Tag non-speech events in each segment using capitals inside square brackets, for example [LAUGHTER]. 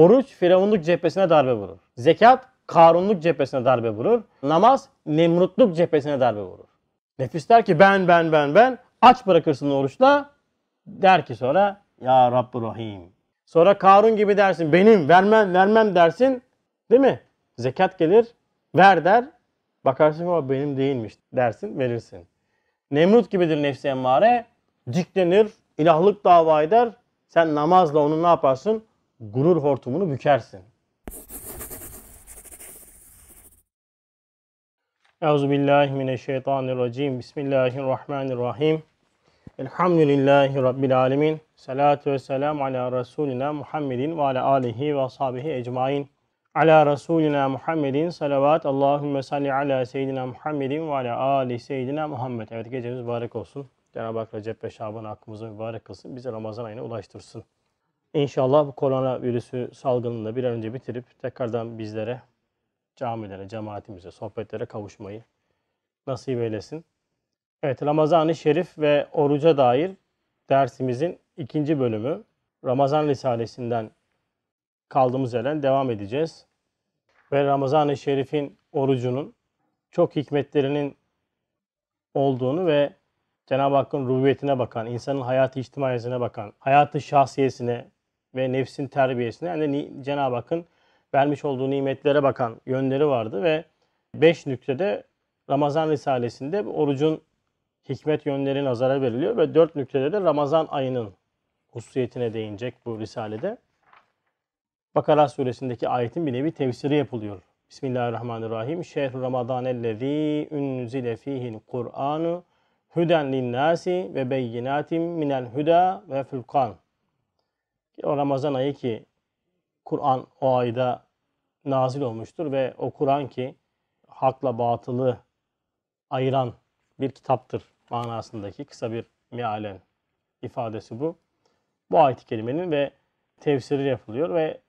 Oruç Firavunluk cephesine darbe vurur. Zekat Karunluk cephesine darbe vurur. Namaz Nemrutluk cephesine darbe vurur. Nefis der ki ben ben ben ben aç bırakırsın oruçla der ki sonra ya Rabbi Rahim. Sonra Karun gibi dersin benim vermem vermem dersin değil mi? Zekat gelir ver der bakarsın o benim değilmiş dersin verirsin. Nemrut gibidir nefsi emmare diklenir ilahlık dava eder sen namazla onu ne yaparsın? gurur hortumunu bükersin. Euzubillahimineşşeytanirracim. Bismillahirrahmanirrahim. Elhamdülillahi Rabbil alemin. Salatu ve selam ala Resulina Muhammedin ve ala alihi ve ashabihi ecmain. Ala Resulina Muhammedin salavat. Allahümme salli ala Seyyidina Muhammedin ve ala ali Seyyidina Muhammed. Evet gecemiz mübarek olsun. Cenab-ı Hak Recep ve Şaban hakkımızı mübarek kılsın. Bizi Ramazan ayına ulaştırsın. İnşallah bu korona virüsü salgınını da bir an önce bitirip tekrardan bizlere, camilere, cemaatimize, sohbetlere kavuşmayı nasip eylesin. Evet Ramazan-ı Şerif ve oruca dair dersimizin ikinci bölümü Ramazan Risalesi'nden kaldığımız yerden devam edeceğiz. Ve Ramazan-ı Şerif'in orucunun çok hikmetlerinin olduğunu ve Cenab-ı Hakk'ın rububiyetine bakan, insanın hayatı içtimaiyesine bakan, hayatı şahsiyesine, ve nefsin terbiyesine yani Cenab-ı Hakk'ın vermiş olduğu nimetlere bakan yönleri vardı ve 5 nüktede Ramazan Risalesi'nde orucun hikmet yönleri nazara veriliyor ve 4 nüktede de Ramazan ayının hususiyetine değinecek bu risalede. Bakara suresindeki ayetin bir nevi tefsiri yapılıyor. Bismillahirrahmanirrahim. Şehr Şehru Ramazanellezî unzile fihil Kur'anu huden linnâsi ve beyinatim minel huda ve fülkan. O Ramazan ayı ki Kur'an o ayda nazil olmuştur ve o Kur'an ki hakla batılı ayıran bir kitaptır manasındaki kısa bir mealen ifadesi bu. Bu ayet-i kerimenin ve tefsiri yapılıyor ve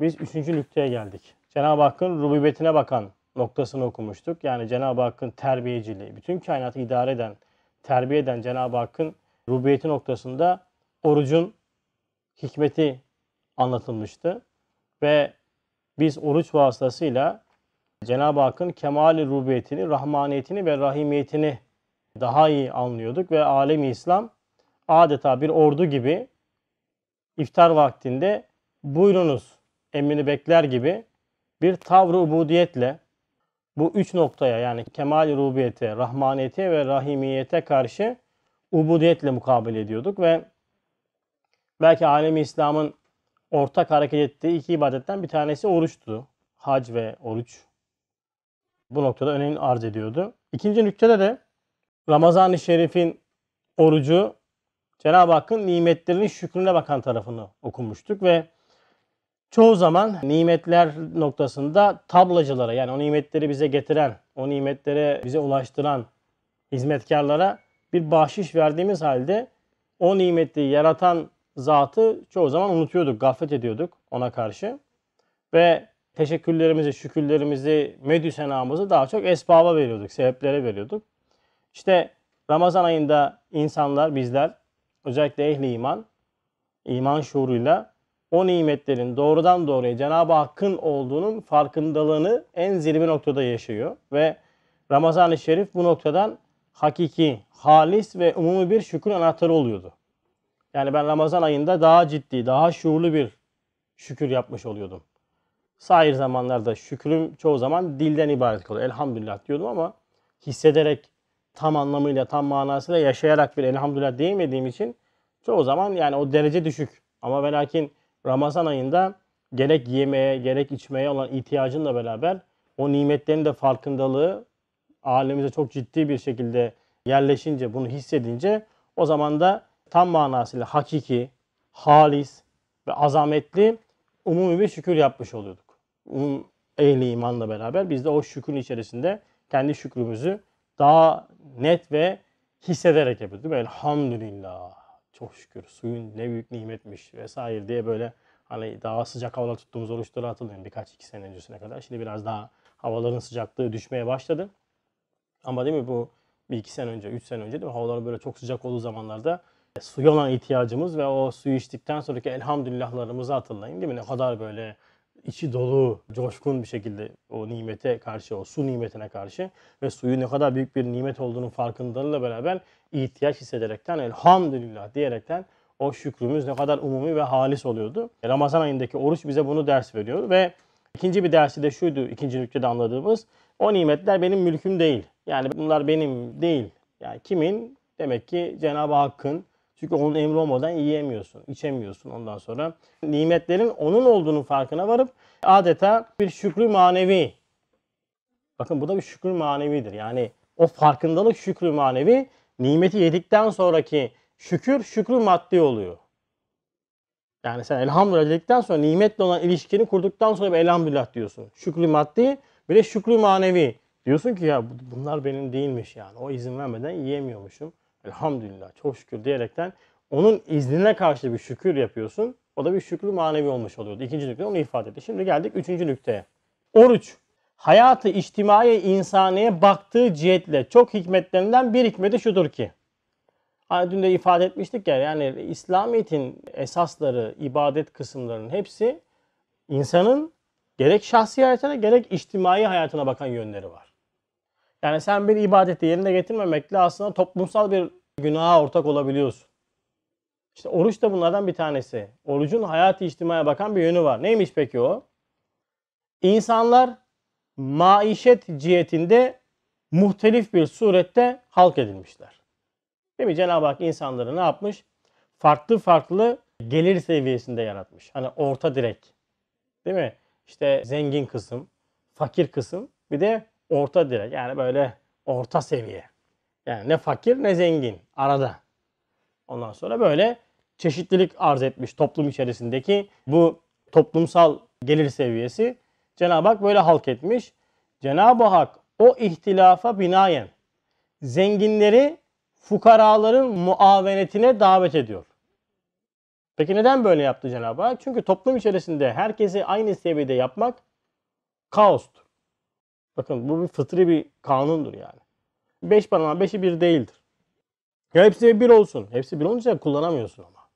biz üçüncü nükteye geldik. Cenab-ı Hakk'ın rububiyetine bakan noktasını okumuştuk. Yani Cenab-ı Hakk'ın terbiyeciliği, bütün kainatı idare eden, terbiye eden Cenab-ı Hakk'ın rububiyeti noktasında orucun hikmeti anlatılmıştı. Ve biz oruç vasıtasıyla Cenab-ı Hakk'ın kemali rubiyetini, rahmaniyetini ve rahimiyetini daha iyi anlıyorduk ve alemi İslam adeta bir ordu gibi iftar vaktinde buyrunuz emrini bekler gibi bir tavrı ubudiyetle bu üç noktaya yani kemal rubiyete, rahmaniyete ve rahimiyete karşı ubudiyetle mukabele ediyorduk ve belki alemi İslam'ın ortak hareket ettiği iki ibadetten bir tanesi oruçtu. Hac ve oruç. Bu noktada önemli arz ediyordu. İkinci nüktede de Ramazan-ı Şerif'in orucu Cenab-ı Hakk'ın nimetlerinin şükrüne bakan tarafını okumuştuk ve çoğu zaman nimetler noktasında tablacılara yani o nimetleri bize getiren, o nimetlere bize ulaştıran hizmetkarlara bir bahşiş verdiğimiz halde o nimeti yaratan zatı çoğu zaman unutuyorduk, gaflet ediyorduk ona karşı. Ve teşekkürlerimizi, şükürlerimizi, medü senamızı daha çok esbaba veriyorduk, sebeplere veriyorduk. İşte Ramazan ayında insanlar, bizler, özellikle ehli iman, iman şuuruyla o nimetlerin doğrudan doğruya Cenab-ı Hakk'ın olduğunun farkındalığını en zirve noktada yaşıyor. Ve Ramazan-ı Şerif bu noktadan hakiki, halis ve umumi bir şükür anahtarı oluyordu. Yani ben Ramazan ayında daha ciddi, daha şuurlu bir şükür yapmış oluyordum. Sair zamanlarda şükrüm çoğu zaman dilden ibaret kalıyor. Elhamdülillah diyordum ama hissederek tam anlamıyla, tam manasıyla yaşayarak bir elhamdülillah diyemediğim için çoğu zaman yani o derece düşük. Ama ve lakin Ramazan ayında gerek yemeye gerek içmeye olan ihtiyacınla beraber o nimetlerin de farkındalığı ailemize çok ciddi bir şekilde yerleşince, bunu hissedince o zaman da tam manasıyla hakiki, halis ve azametli umumi bir şükür yapmış oluyorduk. Um, ehli imanla beraber biz de o şükür içerisinde kendi şükrümüzü daha net ve hissederek yapıyorduk. Böyle hamdülillah çok şükür suyun ne büyük nimetmiş vesaire diye böyle hani daha sıcak havalar tuttuğumuz oruçları hatırlayın birkaç iki sene öncesine kadar. Şimdi biraz daha havaların sıcaklığı düşmeye başladı. Ama değil mi bu bir iki sene önce, üç sene önce değil mi? Havalar böyle çok sıcak olduğu zamanlarda suya olan ihtiyacımız ve o suyu içtikten sonraki elhamdülillahlarımızı hatırlayın değil mi? Ne kadar böyle içi dolu, coşkun bir şekilde o nimete karşı, o su nimetine karşı ve suyu ne kadar büyük bir nimet olduğunu farkındalığıyla beraber ihtiyaç hissederekten elhamdülillah diyerekten o şükrümüz ne kadar umumi ve halis oluyordu. Ramazan ayındaki oruç bize bunu ders veriyor ve ikinci bir dersi de şuydu ikinci nüktede anladığımız. O nimetler benim mülküm değil. Yani bunlar benim değil. Yani kimin? Demek ki Cenab-ı Hakk'ın çünkü onun emri olmadan yiyemiyorsun, içemiyorsun ondan sonra. Nimetlerin onun olduğunu farkına varıp adeta bir şükrü manevi. Bakın bu da bir şükrü manevidir. Yani o farkındalık şükrü manevi. Nimeti yedikten sonraki şükür, şükrü maddi oluyor. Yani sen elhamdülillah dedikten sonra nimetle olan ilişkini kurduktan sonra bir elhamdülillah diyorsun. Şükrü maddi bir de şükrü manevi. Diyorsun ki ya bunlar benim değilmiş yani. O izin vermeden yiyemiyormuşum. Elhamdülillah çok şükür diyerekten onun iznine karşı bir şükür yapıyorsun. O da bir şükür manevi olmuş oluyordu. İkinci nükte onu ifade etti. Şimdi geldik üçüncü nükteye. Oruç. Hayatı içtimaiye insaniye baktığı cihetle çok hikmetlerinden bir hikmeti şudur ki. Hani dün de ifade etmiştik ya yani İslamiyet'in esasları, ibadet kısımlarının hepsi insanın gerek şahsi hayatına gerek içtimai hayatına bakan yönleri var. Yani sen bir ibadeti yerine getirmemekle aslında toplumsal bir günaha ortak olabiliyorsun. İşte oruç da bunlardan bir tanesi. Orucun hayat-ı içtimaya bakan bir yönü var. Neymiş peki o? İnsanlar maişet cihetinde muhtelif bir surette halk edilmişler. Değil mi? Cenab-ı Hak insanları ne yapmış? Farklı farklı gelir seviyesinde yaratmış. Hani orta direk. Değil mi? İşte zengin kısım, fakir kısım, bir de orta direk yani böyle orta seviye. Yani ne fakir ne zengin arada. Ondan sonra böyle çeşitlilik arz etmiş toplum içerisindeki bu toplumsal gelir seviyesi Cenab-ı Hak böyle halk etmiş. Cenab-ı Hak o ihtilafa binaen zenginleri fukaraların muavenetine davet ediyor. Peki neden böyle yaptı Cenab-ı Hak? Çünkü toplum içerisinde herkesi aynı seviyede yapmak kaostu. Bakın bu bir fıtri bir kanundur yani. Beş parmağın beşi bir değildir. Ya hepsi bir olsun. Hepsi bir olunca kullanamıyorsun ama.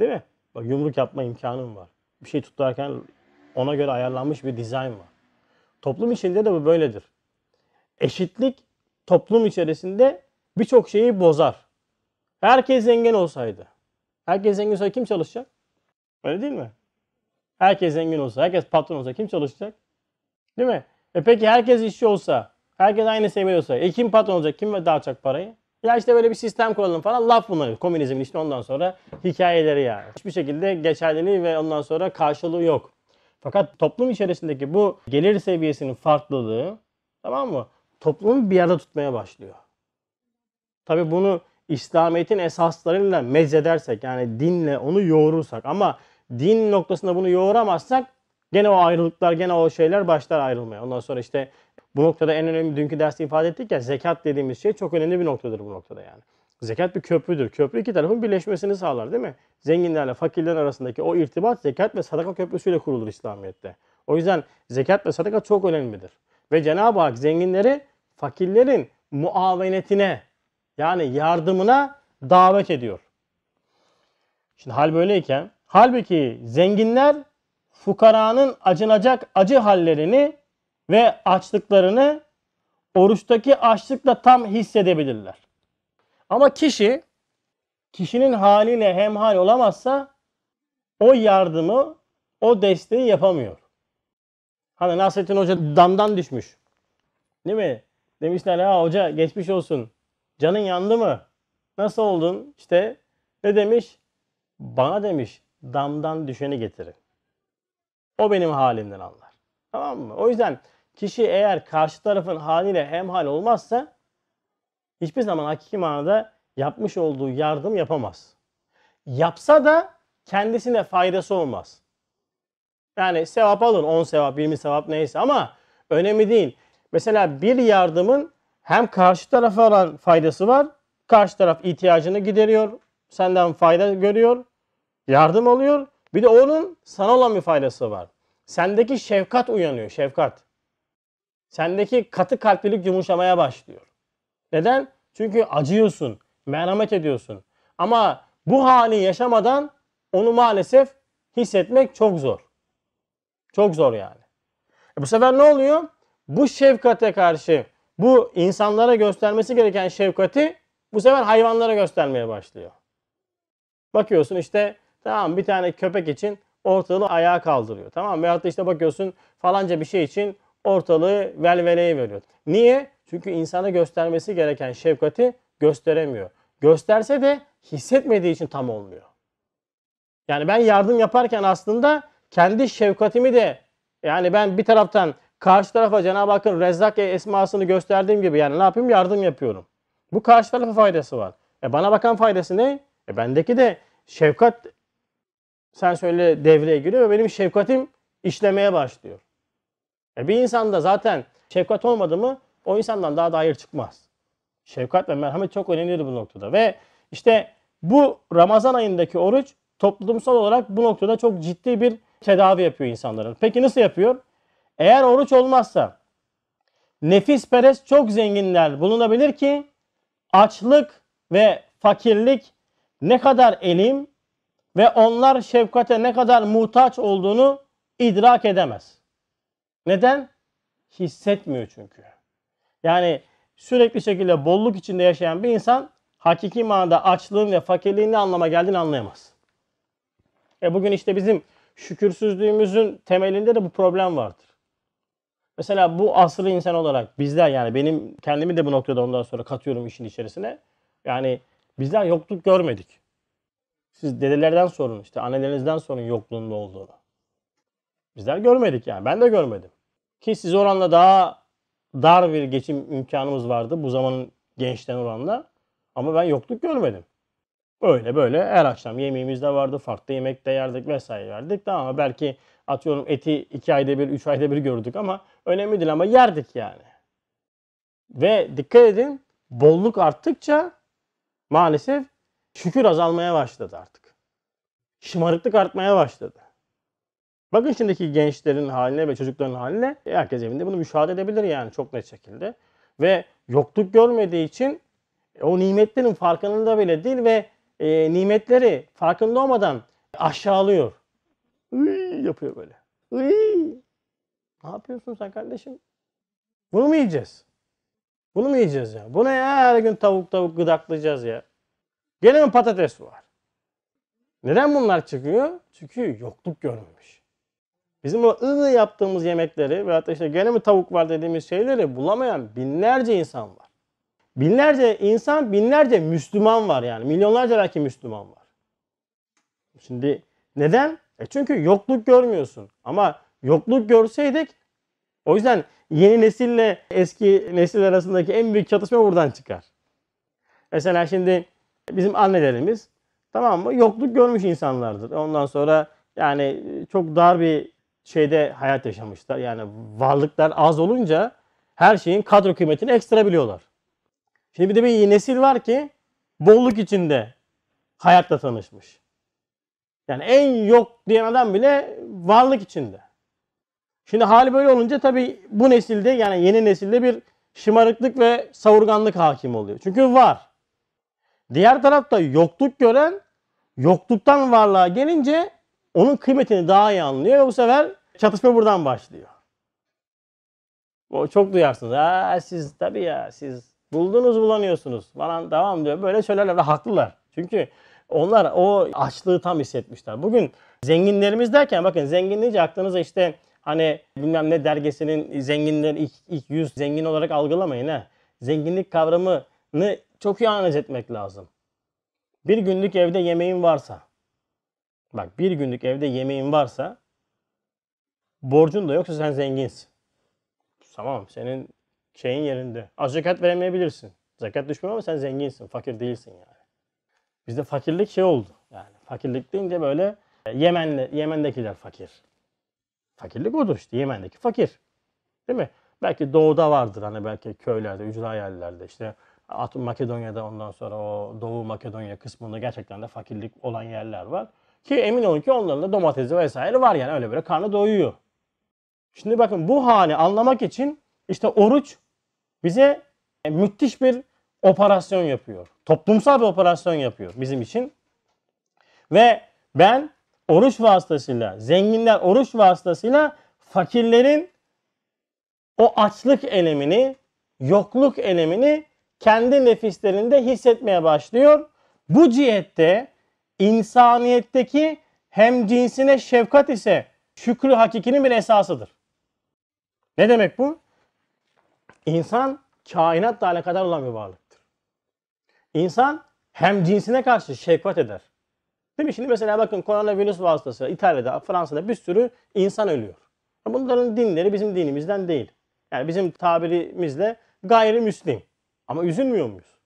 Değil mi? Bak yumruk yapma imkanın var. Bir şey tutarken ona göre ayarlanmış bir dizayn var. Toplum içinde de bu böyledir. Eşitlik toplum içerisinde birçok şeyi bozar. Herkes zengin olsaydı. Herkes zengin olsaydı kim çalışacak? Öyle değil mi? Herkes zengin olsa, herkes patron olsa kim çalışacak? Değil mi? E peki herkes işçi olsa, herkes aynı seviyede olsa, e kim patron olacak, kim ve dağıtacak parayı? Ya işte böyle bir sistem kuralım falan laf bunları. Komünizm işte ondan sonra hikayeleri yani. Hiçbir şekilde geçerliliği ve ondan sonra karşılığı yok. Fakat toplum içerisindeki bu gelir seviyesinin farklılığı tamam mı? Toplumu bir arada tutmaya başlıyor. Tabi bunu İslamiyet'in esaslarıyla mezedersek yani dinle onu yoğurursak ama din noktasında bunu yoğuramazsak Gene o ayrılıklar, gene o şeyler başlar ayrılmaya. Ondan sonra işte bu noktada en önemli dünkü derste ifade ettik ya zekat dediğimiz şey çok önemli bir noktadır bu noktada yani. Zekat bir köprüdür. Köprü iki tarafın birleşmesini sağlar değil mi? Zenginlerle fakirler arasındaki o irtibat zekat ve sadaka köprüsüyle kurulur İslamiyet'te. O yüzden zekat ve sadaka çok önemlidir. Ve Cenab-ı Hak zenginleri fakirlerin muavenetine yani yardımına davet ediyor. Şimdi hal böyleyken halbuki zenginler fukaranın acınacak acı hallerini ve açlıklarını oruçtaki açlıkla tam hissedebilirler. Ama kişi kişinin haline hemhal olamazsa o yardımı, o desteği yapamıyor. Hani Nasrettin Hoca damdan düşmüş. Değil mi? Demişler ha hoca geçmiş olsun. Canın yandı mı? Nasıl oldun? İşte ne demiş? Bana demiş damdan düşeni getirin. O benim halimden anlar. Tamam mı? O yüzden kişi eğer karşı tarafın haliyle hemhal olmazsa hiçbir zaman hakiki manada yapmış olduğu yardım yapamaz. Yapsa da kendisine faydası olmaz. Yani sevap alır 10 sevap 20 sevap neyse ama önemli değil. Mesela bir yardımın hem karşı tarafa olan faydası var. Karşı taraf ihtiyacını gideriyor. Senden fayda görüyor. Yardım alıyor. Bir de onun sana olan bir faydası var. Sendeki şefkat uyanıyor, şefkat. Sendeki katı kalplilik yumuşamaya başlıyor. Neden? Çünkü acıyorsun, merhamet ediyorsun. Ama bu hali yaşamadan onu maalesef hissetmek çok zor. Çok zor yani. E bu sefer ne oluyor? Bu şefkate karşı bu insanlara göstermesi gereken şefkati bu sefer hayvanlara göstermeye başlıyor. Bakıyorsun işte Tamam bir tane köpek için ortalığı ayağa kaldırıyor. Tamam veyahut da işte bakıyorsun falanca bir şey için ortalığı velveleye veriyor. Niye? Çünkü insana göstermesi gereken şefkati gösteremiyor. Gösterse de hissetmediği için tam olmuyor. Yani ben yardım yaparken aslında kendi şefkatimi de yani ben bir taraftan karşı tarafa Cenab-ı Hakk'ın Rezzak esmasını gösterdiğim gibi yani ne yapayım yardım yapıyorum. Bu karşı tarafa faydası var. E bana bakan faydası ne? E bendeki de şefkat sen söyle devreye giriyor ve benim şefkatim işlemeye başlıyor. E bir insanda zaten şefkat olmadı mı o insandan daha da hayır çıkmaz. Şefkat ve merhamet çok önemlidir bu noktada. Ve işte bu Ramazan ayındaki oruç toplumsal olarak bu noktada çok ciddi bir tedavi yapıyor insanların. Peki nasıl yapıyor? Eğer oruç olmazsa nefis perest çok zenginler bulunabilir ki açlık ve fakirlik ne kadar elim ve onlar şefkate ne kadar muhtaç olduğunu idrak edemez. Neden? Hissetmiyor çünkü. Yani sürekli şekilde bolluk içinde yaşayan bir insan hakiki manada açlığın ve fakirliğin ne anlama geldiğini anlayamaz. E bugün işte bizim şükürsüzlüğümüzün temelinde de bu problem vardır. Mesela bu asrı insan olarak bizler yani benim kendimi de bu noktada ondan sonra katıyorum işin içerisine. Yani bizler yokluk görmedik. Siz dedelerden sorun işte annelerinizden sorun yokluğunda olduğunu. Bizler görmedik yani. Ben de görmedim. Ki siz oranla daha dar bir geçim imkanımız vardı bu zamanın gençten oranla. Ama ben yokluk görmedim. Öyle böyle her akşam yemeğimiz de vardı. Farklı yemek de yerdik vesaire yerdik. Tamam ama belki atıyorum eti 2 ayda bir, 3 ayda bir gördük ama önemli değil ama yerdik yani. Ve dikkat edin bolluk arttıkça maalesef şükür azalmaya başladı artık. Şımarıklık artmaya başladı. Bakın şimdiki gençlerin haline ve çocukların haline e, herkes evinde bunu müşahede edebilir yani çok net şekilde. Ve yokluk görmediği için e, o nimetlerin farkında bile değil ve e, nimetleri farkında olmadan aşağılıyor. Iy, yapıyor böyle. Iy. Ne yapıyorsun sen kardeşim? Bunu mu yiyeceğiz? Bunu mu yiyeceğiz ya? Bunu ya her gün tavuk tavuk gıdaklayacağız ya. Gene mi patates var? Neden bunlar çıkıyor? Çünkü yokluk görmemiş. Bizim o ıı yaptığımız yemekleri veyahut da işte gene mi tavuk var dediğimiz şeyleri bulamayan binlerce insan var. Binlerce insan, binlerce Müslüman var yani. Milyonlarca belki Müslüman var. Şimdi neden? E çünkü yokluk görmüyorsun. Ama yokluk görseydik o yüzden yeni nesille eski nesil arasındaki en büyük çatışma buradan çıkar. Mesela şimdi Bizim annelerimiz tamam mı yokluk görmüş insanlardır. Ondan sonra yani çok dar bir şeyde hayat yaşamışlar. Yani varlıklar az olunca her şeyin kadro kıymetini ekstra biliyorlar. Şimdi bir de bir nesil var ki bolluk içinde hayatta tanışmış. Yani en yok diyen adam bile varlık içinde. Şimdi hali böyle olunca tabii bu nesilde yani yeni nesilde bir şımarıklık ve savurganlık hakim oluyor. Çünkü var. Diğer tarafta yokluk gören yokluktan varlığa gelince onun kıymetini daha iyi anlıyor ve bu sefer çatışma buradan başlıyor. O çok duyarsınız. Ha siz tabii ya siz buldunuz bulanıyorsunuz falan devam diyor. Böyle söylerler ve haklılar. Çünkü onlar o açlığı tam hissetmişler. Bugün zenginlerimiz derken bakın zengin deyince aklınıza işte hani bilmem ne dergisinin zenginler ilk, ilk yüz zengin olarak algılamayın ha. Zenginlik kavramını çok iyi analiz etmek lazım. Bir günlük evde yemeğin varsa bak bir günlük evde yemeğin varsa borcun da yoksa sen zenginsin. Tamam senin şeyin yerinde. Az zekat veremeyebilirsin. Zekat düşmüyor ama sen zenginsin. Fakir değilsin yani. Bizde fakirlik şey oldu. Yani fakirlik deyince böyle e, Yemenli, Yemen'dekiler fakir. Fakirlik odur işte. Yemen'deki fakir. Değil mi? Belki doğuda vardır hani belki köylerde, ücra yerlerde işte Makedonya'da ondan sonra o Doğu Makedonya kısmında gerçekten de fakirlik olan yerler var. Ki emin olun ki onların da domatesi vesaire var yani öyle böyle karnı doyuyor. Şimdi bakın bu hali anlamak için işte oruç bize e, müthiş bir operasyon yapıyor. Toplumsal bir operasyon yapıyor bizim için. Ve ben oruç vasıtasıyla, zenginler oruç vasıtasıyla fakirlerin o açlık elemini, yokluk elemini kendi nefislerinde hissetmeye başlıyor. Bu cihette insaniyetteki hem cinsine şefkat ise şükrü hakikinin bir esasıdır. Ne demek bu? İnsan kainatla alakadar olan bir varlıktır. İnsan hem cinsine karşı şefkat eder. Değil mi? Şimdi mesela bakın koronavirüs vasıtası İtalya'da, Fransa'da bir sürü insan ölüyor. Bunların dinleri bizim dinimizden değil. Yani bizim tabirimizle gayrimüslim. Ama üzülmüyor muyuz?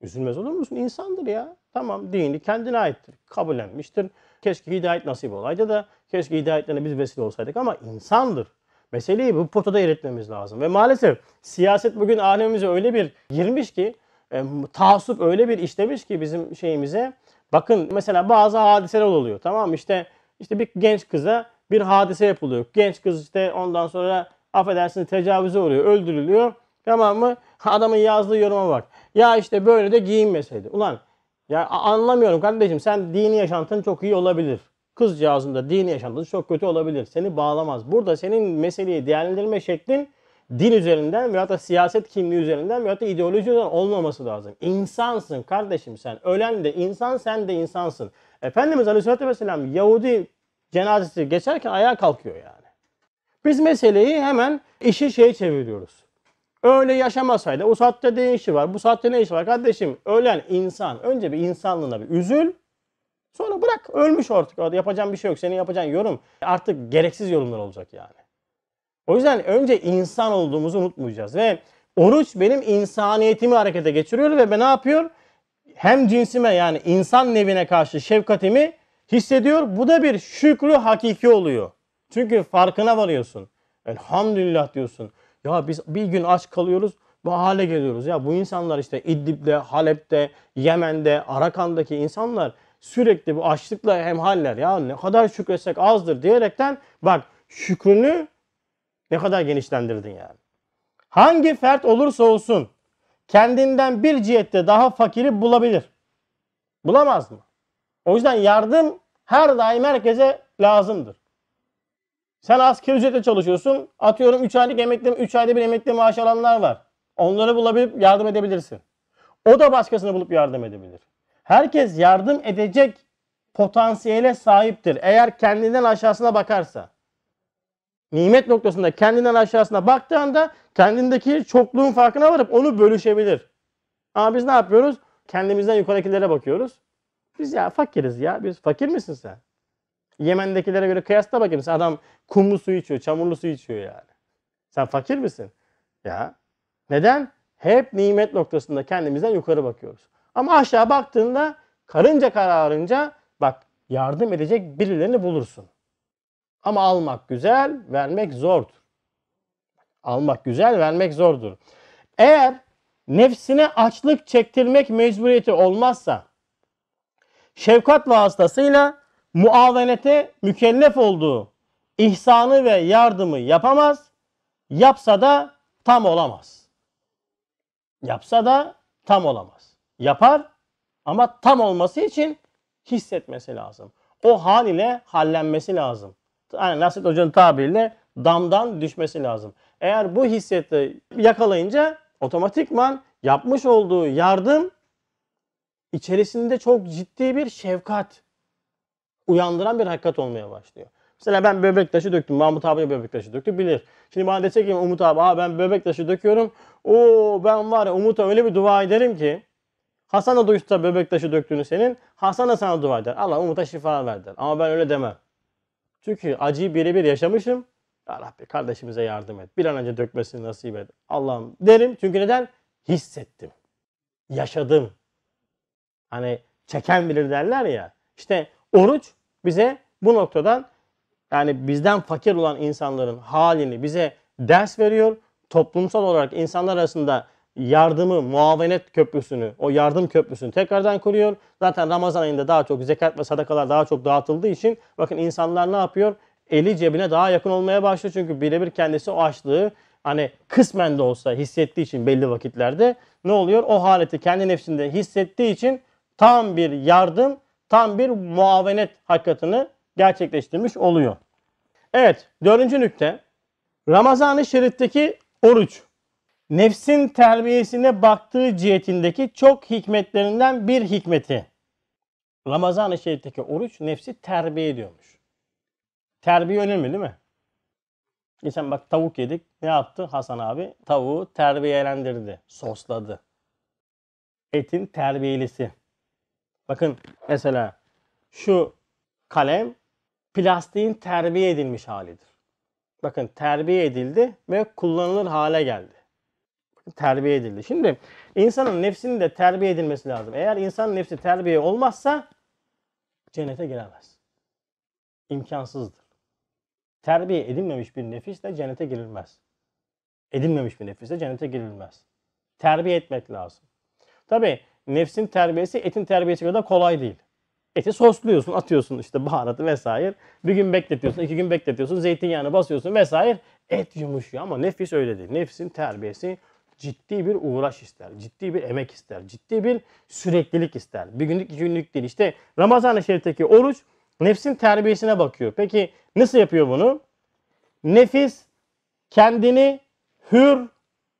Üzülmez olur musun? İnsandır ya. Tamam dini kendine aittir. Kabullenmiştir. Keşke hidayet nasip olaydı da keşke hidayetlerine biz vesile olsaydık ama insandır. Meseleyi bu potada eritmemiz lazım. Ve maalesef siyaset bugün alemimize öyle bir girmiş ki e, taassup öyle bir işlemiş ki bizim şeyimize. Bakın mesela bazı hadiseler oluyor tamam mı? İşte, işte bir genç kıza bir hadise yapılıyor. Genç kız işte ondan sonra affedersiniz tecavüze uğruyor, öldürülüyor. Tamam mı? Adamın yazdığı yoruma bak. Ya işte böyle de giyinmeseydi. Ulan ya anlamıyorum kardeşim sen dini yaşantın çok iyi olabilir. Kız da dini yaşantısı çok kötü olabilir. Seni bağlamaz. Burada senin meseleyi değerlendirme şeklin din üzerinden veyahut da siyaset kimliği üzerinden veyahut da ideoloji üzerinden olmaması lazım. İnsansın kardeşim sen. Ölen de insan sen de insansın. Efendimiz Aleyhisselatü Vesselam Yahudi cenazesi geçerken ayağa kalkıyor yani. Biz meseleyi hemen işi şeye çeviriyoruz. Öyle yaşamasaydı o saatte ne işi var? Bu saatte ne işi var kardeşim? Ölen insan. Önce bir insanlığına bir üzül. Sonra bırak ölmüş artık. Orada yapacağın bir şey yok. Senin yapacağın yorum artık gereksiz yorumlar olacak yani. O yüzden önce insan olduğumuzu unutmayacağız. Ve oruç benim insaniyetimi harekete geçiriyor ve ben ne yapıyor? Hem cinsime yani insan nevine karşı şefkatimi hissediyor. Bu da bir şükrü hakiki oluyor. Çünkü farkına varıyorsun. Elhamdülillah diyorsun. Ya biz bir gün aç kalıyoruz bu hale geliyoruz. Ya bu insanlar işte İdlib'de, Halep'te, Yemen'de, Arakan'daki insanlar sürekli bu açlıkla hem hemhaller. Ya ne kadar şükretsek azdır diyerekten bak şükrünü ne kadar genişlendirdin yani. Hangi fert olursa olsun kendinden bir cihette daha fakiri bulabilir. Bulamaz mı? O yüzden yardım her daim herkese lazımdır. Sen asgari ücretle çalışıyorsun. Atıyorum 3 aylık emekli, 3 ayda bir emekli maaş alanlar var. Onları bulabilip yardım edebilirsin. O da başkasını bulup yardım edebilir. Herkes yardım edecek potansiyele sahiptir. Eğer kendinden aşağısına bakarsa. Nimet noktasında kendinden aşağısına baktığında kendindeki çokluğun farkına varıp onu bölüşebilir. Ama biz ne yapıyoruz? Kendimizden yukarıdakilere bakıyoruz. Biz ya fakiriz ya. Biz fakir misin sen? Yemen'dekilere göre kıyasla bakayım. Sen adam kumlu su içiyor, çamurlu su içiyor yani. Sen fakir misin? Ya. Neden? Hep nimet noktasında kendimizden yukarı bakıyoruz. Ama aşağı baktığında karınca kararınca bak yardım edecek birilerini bulursun. Ama almak güzel, vermek zordur. Almak güzel, vermek zordur. Eğer nefsine açlık çektirmek mecburiyeti olmazsa şefkat vasıtasıyla muavenete mükellef olduğu ihsanı ve yardımı yapamaz. Yapsa da tam olamaz. Yapsa da tam olamaz. Yapar ama tam olması için hissetmesi lazım. O hal ile hallenmesi lazım. Yani Nasret Hoca'nın tabiriyle damdan düşmesi lazım. Eğer bu hisseti yakalayınca otomatikman yapmış olduğu yardım içerisinde çok ciddi bir şefkat, uyandıran bir hakikat olmaya başlıyor. Mesela ben böbrek taşı döktüm. Mahmut abi böbrek taşı döktü bilir. Şimdi bana dese ki Umut abi Aa, ben böbrek taşı döküyorum. O ben var ya Umut'a öyle bir dua ederim ki Hasan da duysa böbrek taşı döktüğünü senin Hasan da sana dua eder. Allah Umut'a şifa ver Ama ben öyle demem. Çünkü acıyı birebir yaşamışım. Ya Rabbi kardeşimize yardım et. Bir an önce dökmesini nasip et. Allah'ım derim. Çünkü neden? Hissettim. Yaşadım. Hani çeken bilir derler ya. İşte Oruç bize bu noktadan yani bizden fakir olan insanların halini bize ders veriyor. Toplumsal olarak insanlar arasında yardımı, muavenet köprüsünü, o yardım köprüsünü tekrardan kuruyor. Zaten Ramazan ayında daha çok zekat ve sadakalar daha çok dağıtıldığı için bakın insanlar ne yapıyor? Eli cebine daha yakın olmaya başlıyor. Çünkü birebir kendisi o açlığı hani kısmen de olsa hissettiği için belli vakitlerde ne oluyor? O haleti kendi nefsinde hissettiği için tam bir yardım tam bir muavenet hakikatını gerçekleştirmiş oluyor. Evet, dördüncü nükte. Ramazan-ı Şerif'teki oruç, nefsin terbiyesine baktığı cihetindeki çok hikmetlerinden bir hikmeti. Ramazan-ı Şerif'teki oruç nefsi terbiye ediyormuş. Terbiye önemli değil mi? Geçen bak tavuk yedik. Ne yaptı Hasan abi? Tavuğu terbiyelendirdi, sosladı. Etin terbiyelisi. Bakın mesela şu kalem plastiğin terbiye edilmiş halidir. Bakın terbiye edildi ve kullanılır hale geldi. Terbiye edildi. Şimdi insanın nefsinin de terbiye edilmesi lazım. Eğer insan nefsi terbiye olmazsa cennete giremez. İmkansızdır. Terbiye edilmemiş bir nefis de cennete girilmez. Edilmemiş bir nefisle cennete girilmez. Terbiye etmek lazım. Tabi nefsin terbiyesi etin terbiyesi kadar kolay değil. Eti sosluyorsun, atıyorsun işte baharatı vesaire. Bir gün bekletiyorsun, iki gün bekletiyorsun, zeytinyağını basıyorsun vesaire. Et yumuşuyor ama nefis öyle değil. Nefsin terbiyesi ciddi bir uğraş ister, ciddi bir emek ister, ciddi bir süreklilik ister. Bir günlük, iki günlük değil. İşte Ramazan-ı Şerif'teki oruç nefsin terbiyesine bakıyor. Peki nasıl yapıyor bunu? Nefis kendini hür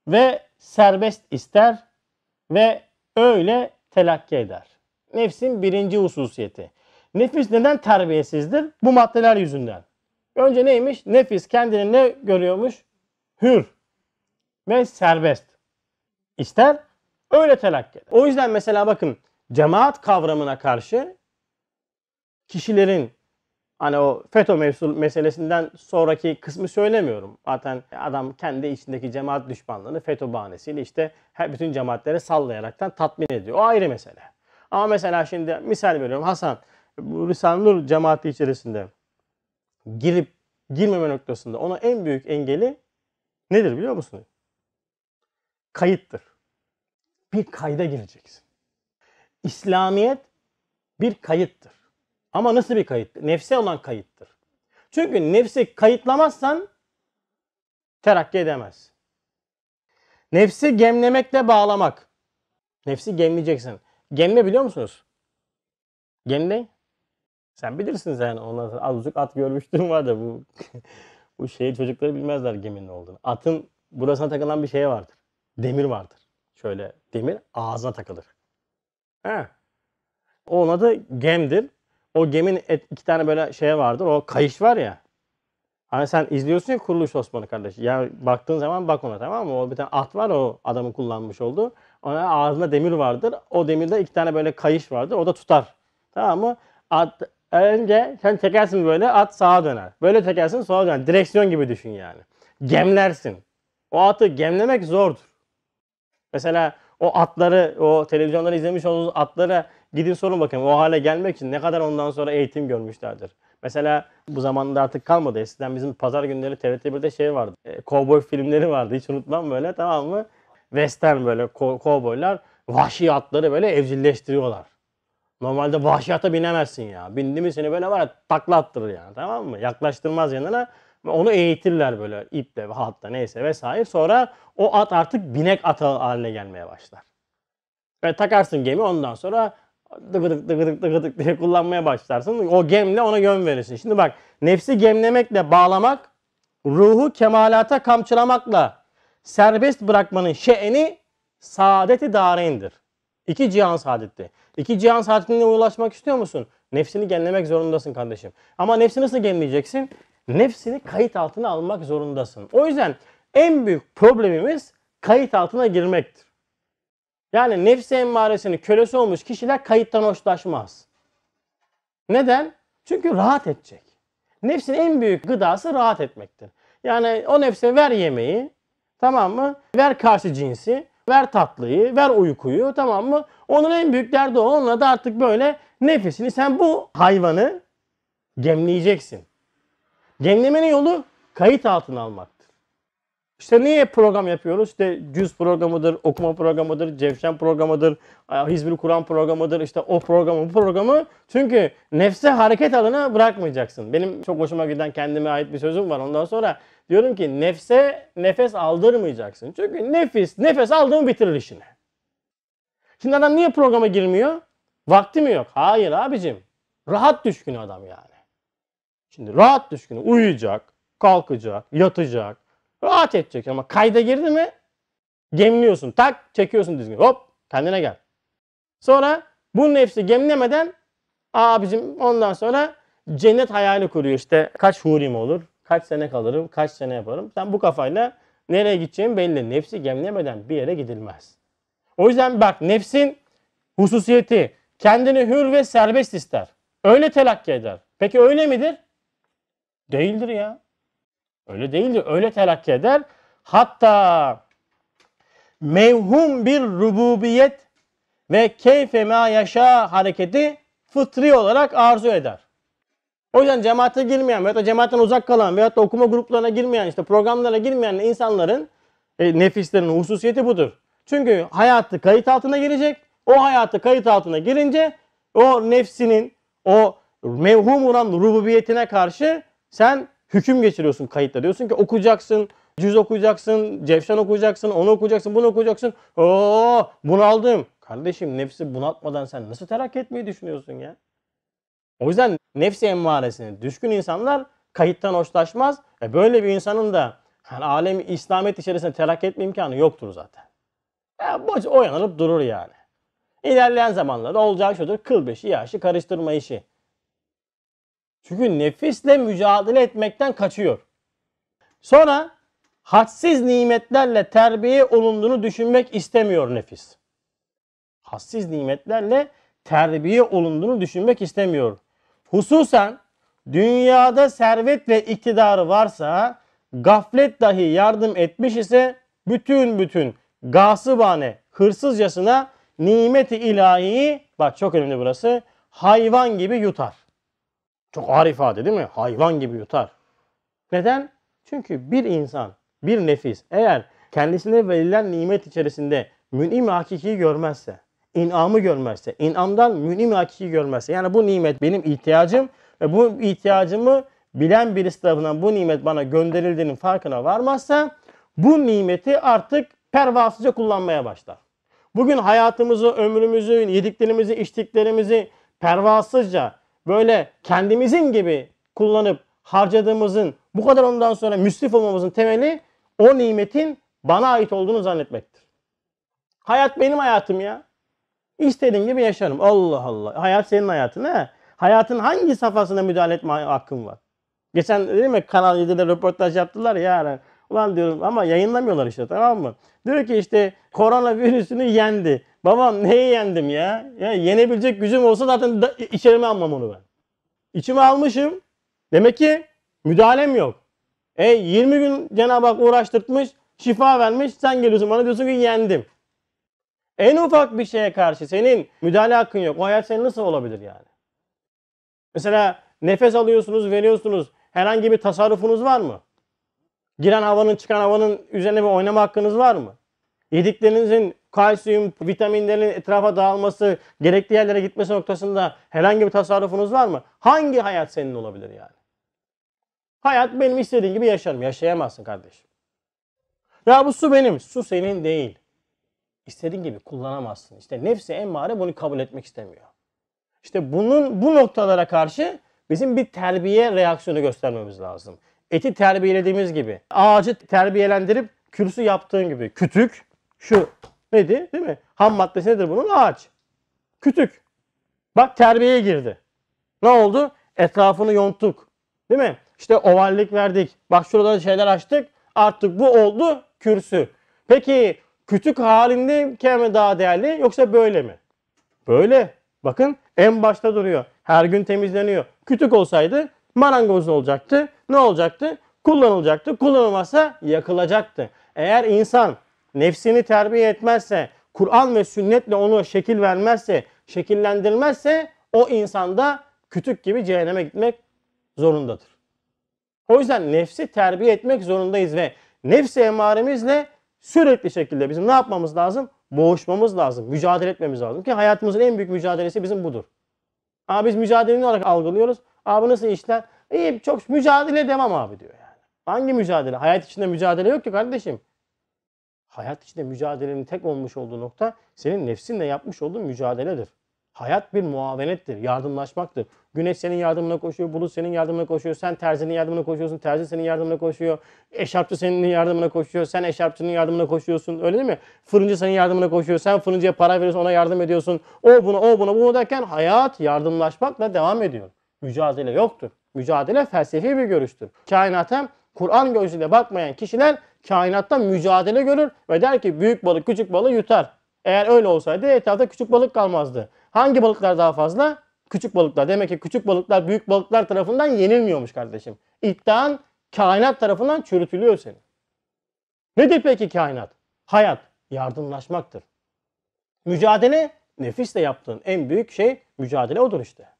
ve serbest ister ve öyle telakki eder. Nefsin birinci hususiyeti. Nefis neden terbiyesizdir? Bu maddeler yüzünden. Önce neymiş? Nefis kendini ne görüyormuş? Hür ve serbest. İster öyle telakki eder. O yüzden mesela bakın cemaat kavramına karşı kişilerin hani o FETÖ mevsul meselesinden sonraki kısmı söylemiyorum. Zaten adam kendi içindeki cemaat düşmanlığını FETÖ bahanesiyle işte her bütün cemaatlere sallayaraktan tatmin ediyor. O ayrı mesele. Ama mesela şimdi misal veriyorum Hasan bu Risale Nur cemaati içerisinde girip girmeme noktasında ona en büyük engeli nedir biliyor musunuz? Kayıttır. Bir kayda gireceksin. İslamiyet bir kayıttır. Ama nasıl bir kayıt? Nefse olan kayıttır. Çünkü nefsi kayıtlamazsan terakki edemez. Nefsi gemlemekle bağlamak. Nefsi gemleyeceksin. Gemle biliyor musunuz? Gemle. Sen bilirsin yani ondan azıcık at görmüştüm var da bu [LAUGHS] bu şeyi çocukları bilmezler geminin olduğunu. Atın burasına takılan bir şey vardır. Demir vardır. Şöyle demir ağzına takılır. He. Ona da gemdir o gemin et, iki tane böyle şeye vardır. O kayış var ya. Hani sen izliyorsun ya Kuruluş Osmanlı kardeş. Ya baktığın zaman bak ona tamam mı? O bir tane at var o adamın kullanmış olduğu. Ona ağzında demir vardır. O demirde iki tane böyle kayış vardır. O da tutar. Tamam mı? At, önce sen çekersin böyle at sağa döner. Böyle çekersin sola döner. Direksiyon gibi düşün yani. Gemlersin. O atı gemlemek zordur. Mesela o atları, o televizyonları izlemiş olduğunuz atları Gidin sorun bakın o hale gelmek için ne kadar ondan sonra eğitim görmüşlerdir. Mesela bu zamanda artık kalmadı. Eskiden bizim pazar günleri TRT 1'de şey vardı. E, cowboy filmleri vardı hiç unutmam böyle tamam mı? Western böyle kovboylar vahşi atları böyle evcilleştiriyorlar. Normalde vahşi ata binemezsin ya. Bindi mi seni böyle var ya takla attırır yani tamam mı? Yaklaştırmaz yanına. Onu eğitirler böyle iple ve hatta neyse vesaire. Sonra o at artık binek atı haline gelmeye başlar. Böyle takarsın gemi ondan sonra dıgıdık dıgıdık dıgıdık diye kullanmaya başlarsın. O gemle ona yön verirsin. Şimdi bak nefsi gemlemekle bağlamak, ruhu kemalata kamçılamakla serbest bırakmanın şe'eni saadeti darendir. İki cihan saadetti. İki cihan saadetine ulaşmak istiyor musun? Nefsini gemlemek zorundasın kardeşim. Ama nefsi nasıl gemleyeceksin? Nefsini kayıt altına almak zorundasın. O yüzden en büyük problemimiz kayıt altına girmektir. Yani nefsi emmaresinin kölesi olmuş kişiler kayıttan hoşlaşmaz. Neden? Çünkü rahat edecek. Nefsin en büyük gıdası rahat etmektir. Yani o nefse ver yemeği, tamam mı? Ver karşı cinsi, ver tatlıyı, ver uykuyu, tamam mı? Onun en büyük derdi o. Onunla da artık böyle nefesini sen bu hayvanı gemleyeceksin. Gemlemenin yolu kayıt altına almak. İşte niye program yapıyoruz? İşte cüz programıdır, okuma programıdır, cevşen programıdır, e, Hizbül Kur'an programıdır, işte o programı, bu programı. Çünkü nefse hareket alanı bırakmayacaksın. Benim çok hoşuma giden kendime ait bir sözüm var. Ondan sonra diyorum ki nefse nefes aldırmayacaksın. Çünkü nefis, nefes aldığını bitirir işini. Şimdi adam niye programa girmiyor? Vakti mi yok? Hayır abicim. Rahat düşkün adam yani. Şimdi rahat düşkün uyuyacak, kalkacak, yatacak, Rahat edecek ama kayda girdi mi gemliyorsun. Tak çekiyorsun düzgün. Hop kendine gel. Sonra bunun hepsi gemlemeden abicim ondan sonra cennet hayali kuruyor işte. Kaç hurim olur? Kaç sene kalırım? Kaç sene yaparım? Sen bu kafayla nereye gideceğim belli. Nefsi gemlemeden bir yere gidilmez. O yüzden bak nefsin hususiyeti kendini hür ve serbest ister. Öyle telakki eder. Peki öyle midir? Değildir ya. Öyle değildir. Öyle telakki eder. Hatta mevhum bir rububiyet ve keyfe ma yaşa hareketi fıtri olarak arzu eder. O yüzden cemaate girmeyen veya da cemaatten uzak kalan veya da okuma gruplarına girmeyen işte programlara girmeyen insanların e, nefislerin hususiyeti budur. Çünkü hayatı kayıt altına girecek. O hayatı kayıt altına girince o nefsinin o mevhum olan rububiyetine karşı sen hüküm geçiriyorsun kayıtta. Diyorsun ki okuyacaksın, cüz okuyacaksın, cevşen okuyacaksın, onu okuyacaksın, bunu okuyacaksın. Oo, bunaldım. Kardeşim nefsi bunaltmadan sen nasıl terak etmeyi düşünüyorsun ya? O yüzden nefsi emmaresine düşkün insanlar kayıttan hoşlaşmaz. E böyle bir insanın da yani alemi İslamiyet içerisinde terak etme imkanı yoktur zaten. Ya boş oyanılıp durur yani. İlerleyen zamanlarda olacağı şudur. Kıl beşi, yaşı, karıştırma işi. Çünkü nefisle mücadele etmekten kaçıyor. Sonra hadsiz nimetlerle terbiye olunduğunu düşünmek istemiyor nefis. Hadsiz nimetlerle terbiye olunduğunu düşünmek istemiyor. Hususen dünyada servet ve iktidarı varsa gaflet dahi yardım etmiş ise bütün bütün gasıbane hırsızcasına nimeti ilahiyi bak çok önemli burası hayvan gibi yutar. Çok ağır ifade değil mi? Hayvan gibi yutar. Neden? Çünkü bir insan, bir nefis eğer kendisine verilen nimet içerisinde münim hakikiyi görmezse, inamı görmezse, inamdan münim hakikiyi görmezse, yani bu nimet benim ihtiyacım ve bu ihtiyacımı bilen birisi tarafından bu nimet bana gönderildiğinin farkına varmazsa bu nimeti artık pervasızca kullanmaya başlar. Bugün hayatımızı, ömrümüzü, yediklerimizi, içtiklerimizi pervasızca böyle kendimizin gibi kullanıp harcadığımızın bu kadar ondan sonra müsrif olmamızın temeli o nimetin bana ait olduğunu zannetmektir. Hayat benim hayatım ya. İstediğim gibi yaşarım. Allah Allah. Hayat senin hayatın he. Hayatın hangi safhasına müdahale etme hakkım var? Geçen değil mi Kanal 7'de röportaj yaptılar ya. Yani, ulan diyorum ama yayınlamıyorlar işte tamam mı? Diyor ki işte koronavirüsünü yendi. Babam neye yendim ya? ya yenebilecek gücüm olsa zaten da, içerime almam onu ben. İçime almışım. Demek ki müdahalem yok. E 20 gün Cenab-ı Hak uğraştırmış, şifa vermiş. Sen geliyorsun bana diyorsun ki yendim. En ufak bir şeye karşı senin müdahale hakkın yok. O hayat senin nasıl olabilir yani? Mesela nefes alıyorsunuz, veriyorsunuz. Herhangi bir tasarrufunuz var mı? Giren havanın, çıkan havanın üzerine bir oynama hakkınız var mı? Yediklerinizin kalsiyum, vitaminlerin etrafa dağılması, gerekli yerlere gitmesi noktasında herhangi bir tasarrufunuz var mı? Hangi hayat senin olabilir yani? Hayat benim istediğim gibi yaşarım. Yaşayamazsın kardeşim. Ya bu su benim. Su senin değil. İstediğin gibi kullanamazsın. İşte nefsi emmare bunu kabul etmek istemiyor. İşte bunun bu noktalara karşı bizim bir terbiye reaksiyonu göstermemiz lazım. Eti terbiyelediğimiz gibi, ağacı terbiyelendirip kürsü yaptığın gibi. Kütük şu Nedir? Değil mi? Ham maddesi nedir bunun? Ağaç. Kütük. Bak terbiyeye girdi. Ne oldu? Etrafını yonttuk. Değil mi? İşte ovallik verdik. Bak şurada şeyler açtık. Artık bu oldu kürsü. Peki kütük halindeyken mi daha değerli yoksa böyle mi? Böyle. Bakın en başta duruyor. Her gün temizleniyor. Kütük olsaydı marangoz olacaktı. Ne olacaktı? Kullanılacaktı. Kullanılmazsa yakılacaktı. Eğer insan nefsini terbiye etmezse, Kur'an ve sünnetle onu şekil vermezse, şekillendirmezse o insanda kütük gibi cehenneme gitmek zorundadır. O yüzden nefsi terbiye etmek zorundayız ve nefsi emaremizle sürekli şekilde bizim ne yapmamız lazım? Boğuşmamız lazım, mücadele etmemiz lazım ki hayatımızın en büyük mücadelesi bizim budur. Aa biz mücadeleyi olarak algılıyoruz. Abi nasıl işler? İyi çok mücadele devam abi diyor yani. Hangi mücadele? Hayat içinde mücadele yok ki kardeşim hayat içinde mücadelenin tek olmuş olduğu nokta senin nefsinle yapmış olduğun mücadeledir. Hayat bir muavenettir, yardımlaşmaktır. Güneş senin yardımına koşuyor, bulut senin yardımına koşuyor, sen terzinin yardımına koşuyorsun, terzi senin yardımına koşuyor, eşarpçı senin yardımına koşuyor, sen eşarpçının yardımına koşuyorsun, öyle değil mi? Fırıncı senin yardımına koşuyor, sen fırıncıya para veriyorsun, ona yardım ediyorsun. O buna, o buna, bunu derken hayat yardımlaşmakla devam ediyor. Mücadele yoktur. Mücadele felsefi bir görüştür. Kainata Kur'an gözüyle bakmayan kişiler kainatta mücadele görür ve der ki büyük balık küçük balığı yutar. Eğer öyle olsaydı etrafta küçük balık kalmazdı. Hangi balıklar daha fazla? Küçük balıklar. Demek ki küçük balıklar büyük balıklar tarafından yenilmiyormuş kardeşim. İddian kainat tarafından çürütülüyor senin. Nedir peki kainat? Hayat yardımlaşmaktır. Mücadele nefisle yaptığın en büyük şey mücadele odur işte.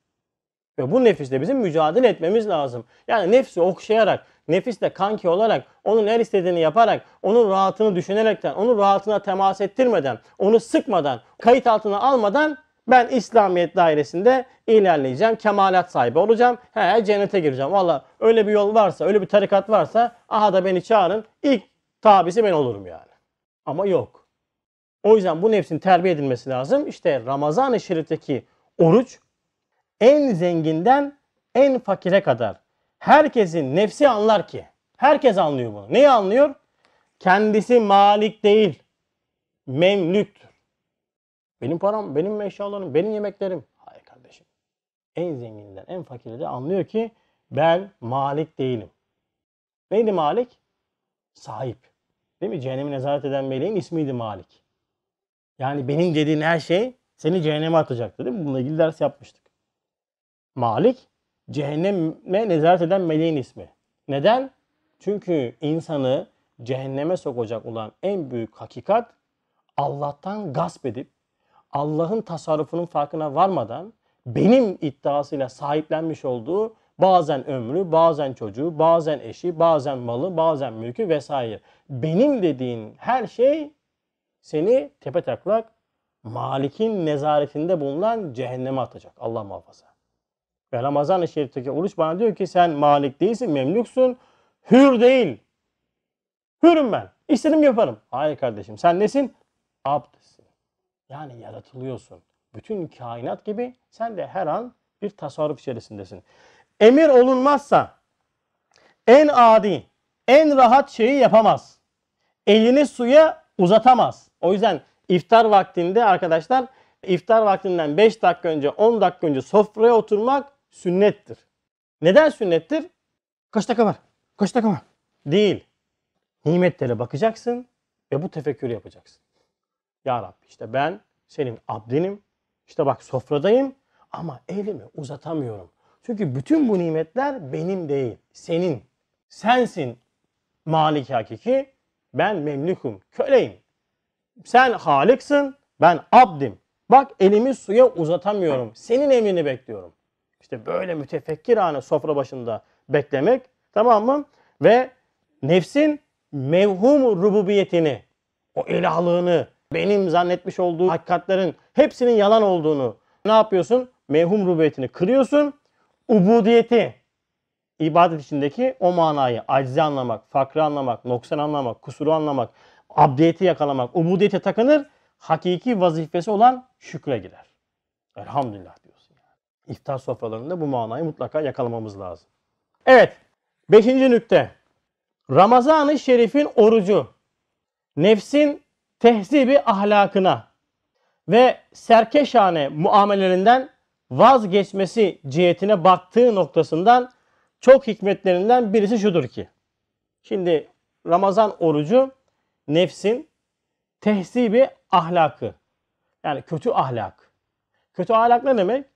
Ve bu nefisle bizim mücadele etmemiz lazım. Yani nefsi okşayarak, nefisle kanki olarak, onun her istediğini yaparak, onun rahatını düşünerekten, onun rahatına temas ettirmeden, onu sıkmadan, kayıt altına almadan ben İslamiyet dairesinde ilerleyeceğim, kemalat sahibi olacağım, he cennete gireceğim. Valla öyle bir yol varsa, öyle bir tarikat varsa aha da beni çağırın, ilk tabisi ben olurum yani. Ama yok. O yüzden bu nefsin terbiye edilmesi lazım. İşte Ramazan-ı Şerif'teki oruç en zenginden en fakire kadar herkesin nefsi anlar ki. Herkes anlıyor bunu. Neyi anlıyor? Kendisi malik değil. Memlüktür. Benim param, benim eşyalarım, benim yemeklerim. Hayır kardeşim. En zenginden, en fakire de anlıyor ki ben malik değilim. Neydi malik? Sahip. Değil mi? Cehennemi nezaret eden meleğin ismiydi malik. Yani benim dediğin her şey seni cehenneme atacaktı değil mi? Bununla ilgili ders yapmıştık. Malik cehenneme nezaret eden meleğin ismi. Neden? Çünkü insanı cehenneme sokacak olan en büyük hakikat Allah'tan gasp edip Allah'ın tasarrufunun farkına varmadan benim iddiasıyla sahiplenmiş olduğu bazen ömrü, bazen çocuğu, bazen eşi, bazen malı, bazen mülkü vesaire. Benim dediğin her şey seni tepe taklak Malik'in nezaretinde bulunan cehenneme atacak. Allah muhafaza. Ve Ramazan-ı Şerif'teki oruç bana diyor ki sen malik değilsin, memluksun, hür değil. Hürüm ben. İstedim yaparım. Hayır kardeşim sen nesin? Abdsin. Yani yaratılıyorsun. Bütün kainat gibi sen de her an bir tasarruf içerisindesin. Emir olunmazsa en adi, en rahat şeyi yapamaz. Elini suya uzatamaz. O yüzden iftar vaktinde arkadaşlar iftar vaktinden 5 dakika önce 10 dakika önce sofraya oturmak sünnettir. Neden sünnettir? Kaç dakika var? Kaç dakika var? Değil. Nimetlere bakacaksın ve bu tefekkürü yapacaksın. Ya Rabbi işte ben senin abdinim. İşte bak sofradayım ama elimi uzatamıyorum. Çünkü bütün bu nimetler benim değil, senin. Sensin malik hakiki, ben memlukum, köleyim. Sen haliksin, ben abdim. Bak elimi suya uzatamıyorum. Senin emrini bekliyorum. İşte böyle mütefekkirane sofra başında beklemek tamam mı? Ve nefsin mevhum rububiyetini, o ilahlığını, benim zannetmiş olduğu hakikatlerin hepsinin yalan olduğunu ne yapıyorsun? Mevhum rububiyetini kırıyorsun. Ubudiyeti, ibadet içindeki o manayı acizi anlamak, fakrı anlamak, noksan anlamak, kusuru anlamak, abdiyeti yakalamak, ubudiyete takınır. Hakiki vazifesi olan şükre gider. Elhamdülillah iftar sofralarında bu manayı mutlaka yakalamamız lazım. Evet, beşinci nükte. Ramazan-ı Şerif'in orucu, nefsin tehzibi ahlakına ve serkeşane muamelelerinden vazgeçmesi cihetine baktığı noktasından çok hikmetlerinden birisi şudur ki. Şimdi Ramazan orucu nefsin tehzibi ahlakı. Yani kötü ahlak. Kötü ahlak ne demek?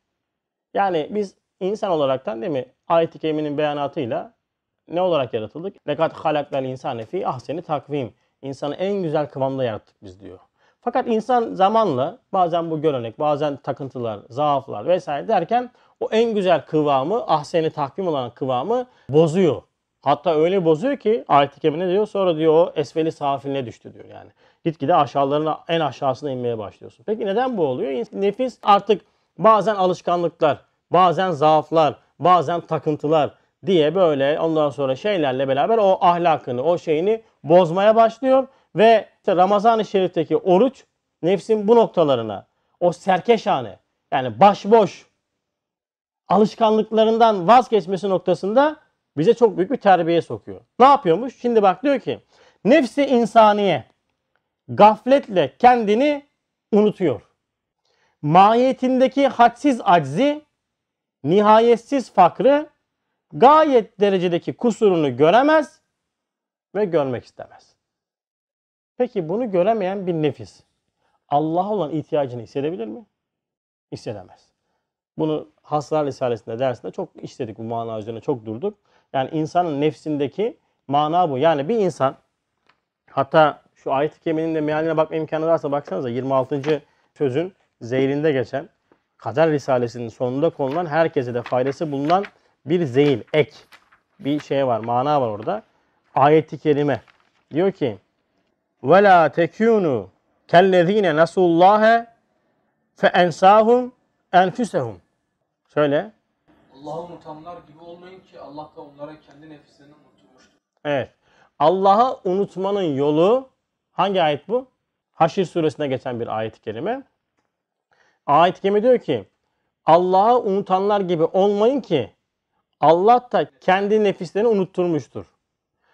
Yani biz insan olaraktan değil mi? Ayet-i Kerime'nin beyanatıyla ne olarak yaratıldık? Lekat halaklar insane fi ahseni takvim. İnsanı en güzel kıvamda yarattık biz diyor. Fakat insan zamanla bazen bu görenek, bazen takıntılar, zaaflar vesaire derken o en güzel kıvamı, ahseni takvim olan kıvamı bozuyor. Hatta öyle bozuyor ki ayet-i ne diyor? Sonra diyor o esveli safiline düştü diyor yani. Gitgide aşağılarına en aşağısına inmeye başlıyorsun. Peki neden bu oluyor? Nefis artık bazen alışkanlıklar, bazen zaaflar, bazen takıntılar diye böyle ondan sonra şeylerle beraber o ahlakını, o şeyini bozmaya başlıyor. Ve işte Ramazan-ı Şerif'teki oruç nefsin bu noktalarına, o serkeş hane yani başboş alışkanlıklarından vazgeçmesi noktasında bize çok büyük bir terbiye sokuyor. Ne yapıyormuş? Şimdi bak diyor ki nefsi insaniye gafletle kendini unutuyor. Mahiyetindeki hadsiz aczi nihayetsiz fakrı gayet derecedeki kusurunu göremez ve görmek istemez. Peki bunu göremeyen bir nefis Allah'a olan ihtiyacını hissedebilir mi? Hissedemez. Bunu Haslar Risalesi'nde dersinde çok işledik bu mana üzerine çok durduk. Yani insanın nefsindeki mana bu. Yani bir insan hatta şu ayet-i kerimenin de mealine bakma imkanı varsa baksanıza 26. sözün zehrinde geçen kader risalesinin sonunda konulan herkese de faydası bulunan bir zeyil, ek bir şey var, mana var orada. Ayet-i kerime diyor ki وَلَا تَكُونُوا كَلَّذ۪ينَ نَسُوا اللّٰهَ فَاَنْسَاهُمْ اَنْفُسَهُمْ Şöyle. Allah'ı unutanlar gibi olmayın ki Allah da onlara kendi nefislerini unutmuştur. Evet. Allah'ı unutmanın yolu hangi ayet bu? Haşir suresine geçen bir ayet-i kerime. Ayet-i diyor ki Allah'ı unutanlar gibi olmayın ki Allah da kendi nefislerini unutturmuştur.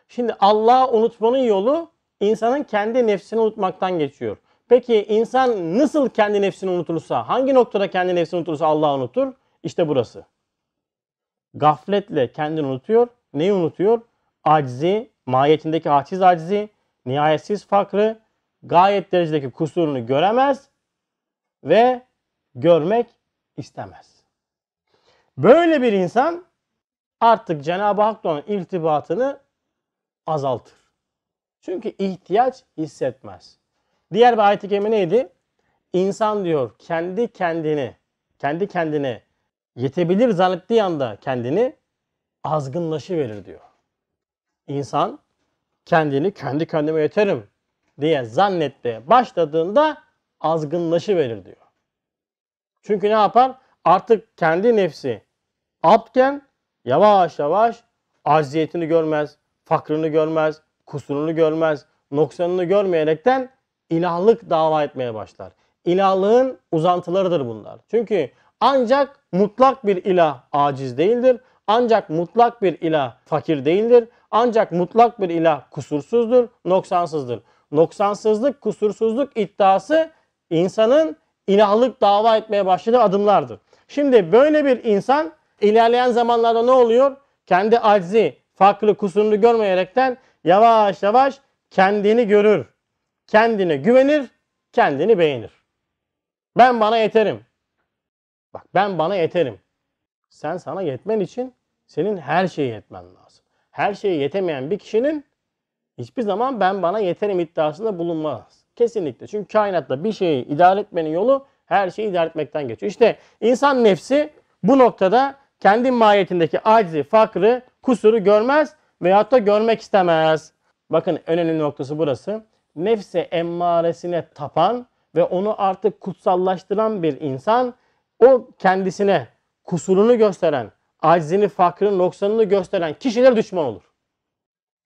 Şimdi Allah'ı unutmanın yolu insanın kendi nefsini unutmaktan geçiyor. Peki insan nasıl kendi nefsini unutursa, hangi noktada kendi nefsini unutursa Allah'ı unutur? İşte burası. Gafletle kendini unutuyor. Neyi unutuyor? Aczi mahiyetindeki aciz aczi, nihayetsiz fakrı, gayet derecedeki kusurunu göremez ve görmek istemez. Böyle bir insan artık Cenab-ı Hak'la olan irtibatını azaltır. Çünkü ihtiyaç hissetmez. Diğer bir ayet-i kerime neydi? İnsan diyor kendi kendini, kendi kendine yetebilir zannettiği anda kendini azgınlaşı verir diyor. İnsan kendini kendi kendime yeterim diye zannetmeye başladığında azgınlaşı verir diyor. Çünkü ne yapar? Artık kendi nefsi aptken yavaş yavaş acziyetini görmez, fakrını görmez, kusurunu görmez, noksanını görmeyerekten ilahlık dava etmeye başlar. İlahlığın uzantılarıdır bunlar. Çünkü ancak mutlak bir ilah aciz değildir. Ancak mutlak bir ilah fakir değildir. Ancak mutlak bir ilah kusursuzdur, noksansızdır. Noksansızlık, kusursuzluk iddiası insanın ilahlık dava etmeye başladığı adımlardı. Şimdi böyle bir insan ilerleyen zamanlarda ne oluyor? Kendi aczi, farklı kusurunu görmeyerekten yavaş yavaş kendini görür. Kendine güvenir, kendini beğenir. Ben bana yeterim. Bak ben bana yeterim. Sen sana yetmen için senin her şeyi yetmen lazım. Her şeyi yetemeyen bir kişinin hiçbir zaman ben bana yeterim iddiasında bulunmaz. Kesinlikle. Çünkü kainatta bir şeyi idare etmenin yolu her şeyi idare etmekten geçiyor. İşte insan nefsi bu noktada kendi mahiyetindeki aczi, fakrı, kusuru görmez veyahut da görmek istemez. Bakın önemli noktası burası. Nefse emmaresine tapan ve onu artık kutsallaştıran bir insan o kendisine kusurunu gösteren, aczini, fakrını, noksanını gösteren kişiler düşman olur.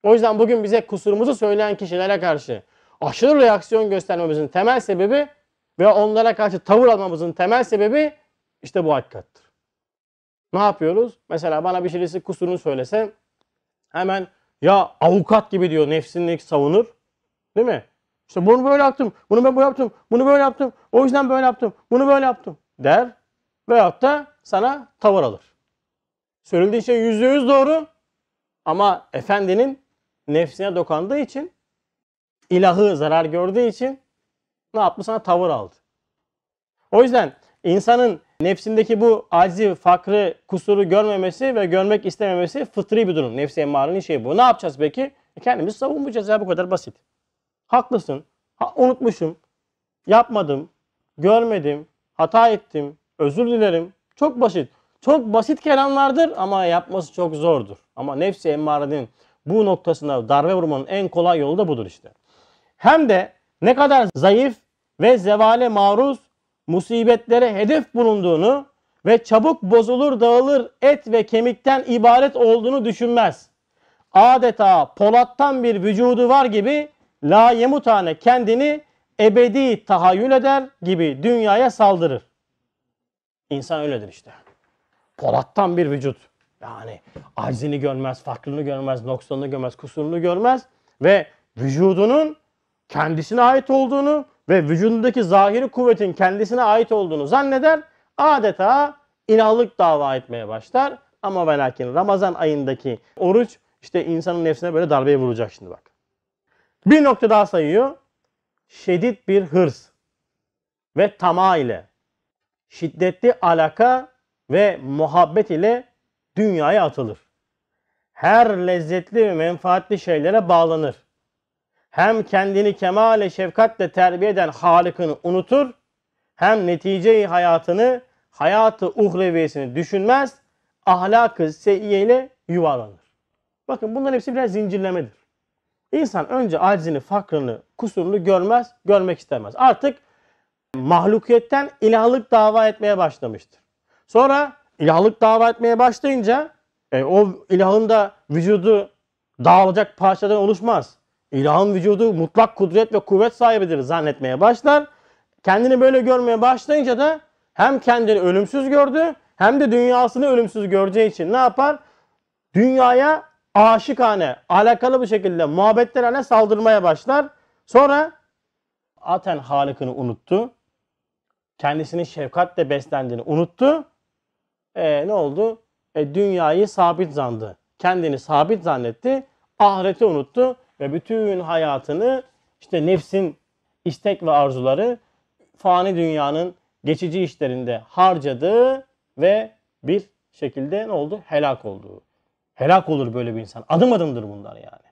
O yüzden bugün bize kusurumuzu söyleyen kişilere karşı aşırı reaksiyon göstermemizin temel sebebi ve onlara karşı tavır almamızın temel sebebi işte bu hakikattir. Ne yapıyoruz? Mesela bana bir şeylisi kusurunu söylese hemen ya avukat gibi diyor nefsini savunur. Değil mi? İşte bunu böyle yaptım, bunu ben böyle yaptım, bunu böyle yaptım, o yüzden böyle yaptım, bunu böyle yaptım der. Veyahut da sana tavır alır. Söylediği şey yüzde yüz doğru ama efendinin nefsine dokandığı için ilahı zarar gördüğü için ne yaptı sana tavır aldı. O yüzden insanın nefsindeki bu acizi, fakrı, kusuru görmemesi ve görmek istememesi fıtri bir durum. Nefsi emmarenin şeyi bu. Ne yapacağız peki? E, kendimizi savunmayacağız ya bu kadar basit. Haklısın. Ha, unutmuşum. Yapmadım. Görmedim. Hata ettim. Özür dilerim. Çok basit. Çok basit kelamlardır ama yapması çok zordur. Ama nefsi emmarenin bu noktasına darbe vurmanın en kolay yolu da budur işte hem de ne kadar zayıf ve zevale maruz musibetlere hedef bulunduğunu ve çabuk bozulur dağılır et ve kemikten ibaret olduğunu düşünmez. Adeta polattan bir vücudu var gibi la yemutane kendini ebedi tahayyül eder gibi dünyaya saldırır. İnsan öyledir işte. Polattan bir vücut. Yani aczini görmez, fakrını görmez, noksanını görmez, kusurunu görmez ve vücudunun kendisine ait olduğunu ve vücudundaki zahiri kuvvetin kendisine ait olduğunu zanneder. Adeta ilahlık dava etmeye başlar. Ama ve lakin Ramazan ayındaki oruç işte insanın nefsine böyle darbeyi vuracak şimdi bak. Bir nokta daha sayıyor. Şiddet bir hırs ve tama ile şiddetli alaka ve muhabbet ile dünyaya atılır. Her lezzetli ve menfaatli şeylere bağlanır hem kendini kemale şefkatle terbiye eden Halık'ını unutur hem neticeyi hayatını hayatı uhreviyesini düşünmez ahlakı seyyiye ile yuvarlanır. Bakın bunların hepsi biraz zincirlemedir. İnsan önce acizini, fakrını, kusurunu görmez, görmek istemez. Artık mahlukiyetten ilahlık dava etmeye başlamıştır. Sonra ilahlık dava etmeye başlayınca e, o ilahın da vücudu dağılacak parçadan oluşmaz. İlahın vücudu mutlak kudret ve kuvvet sahibidir zannetmeye başlar. Kendini böyle görmeye başlayınca da hem kendini ölümsüz gördü hem de dünyasını ölümsüz göreceği için ne yapar? Dünyaya aşıkane, alakalı bir şekilde muhabbetlerine saldırmaya başlar. Sonra Aten Halık'ını unuttu. Kendisinin şefkatle beslendiğini unuttu. E, ne oldu? E, dünyayı sabit zandı. Kendini sabit zannetti. Ahireti unuttu ve bütün hayatını işte nefsin istek ve arzuları fani dünyanın geçici işlerinde harcadı ve bir şekilde ne oldu? Helak oldu. Helak olur böyle bir insan. Adım adımdır bunlar yani.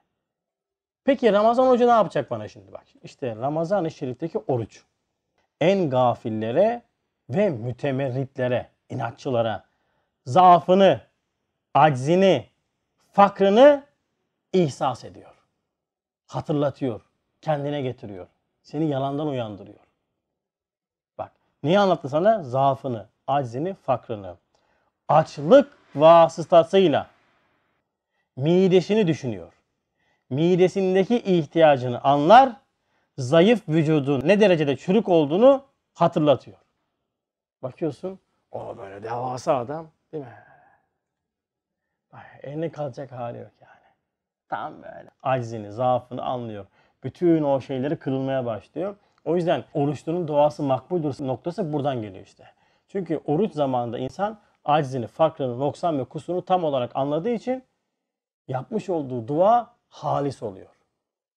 Peki Ramazan Hoca ne yapacak bana şimdi bak. İşte Ramazan-ı Şerif'teki oruç. En gafillere ve mütemerritlere, inatçılara, zaafını, aczini, fakrını ihsas ediyor hatırlatıyor, kendine getiriyor. Seni yalandan uyandırıyor. Bak neyi anlattı sana? Zaafını, aczini, fakrını. Açlık vasıtasıyla midesini düşünüyor. Midesindeki ihtiyacını anlar, zayıf vücudun ne derecede çürük olduğunu hatırlatıyor. Bakıyorsun, o böyle devasa adam değil mi? Ay, eline kalacak hali yok. Tam böyle. Aczini, zaafını anlıyor. Bütün o şeyleri kırılmaya başlıyor. O yüzden oruçlunun doğası makbuldür noktası buradan geliyor işte. Çünkü oruç zamanında insan aczini, fakrını, noksan ve kusurunu tam olarak anladığı için yapmış olduğu dua halis oluyor.